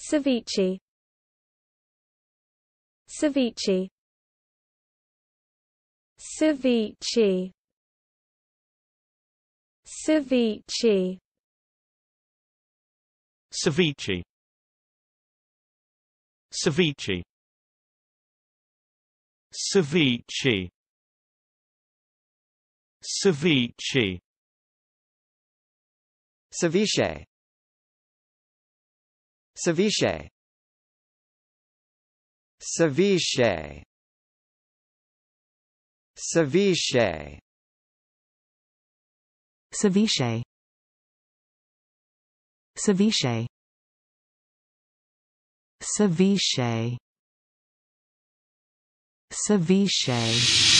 Ceviche Ceviche Ceviche Ceviche Ceviche Ceviche Ceviche Ceviche Ceviche Ceviche Ceviche Ceviche Ceviche Ceviche Ceviche Ceviche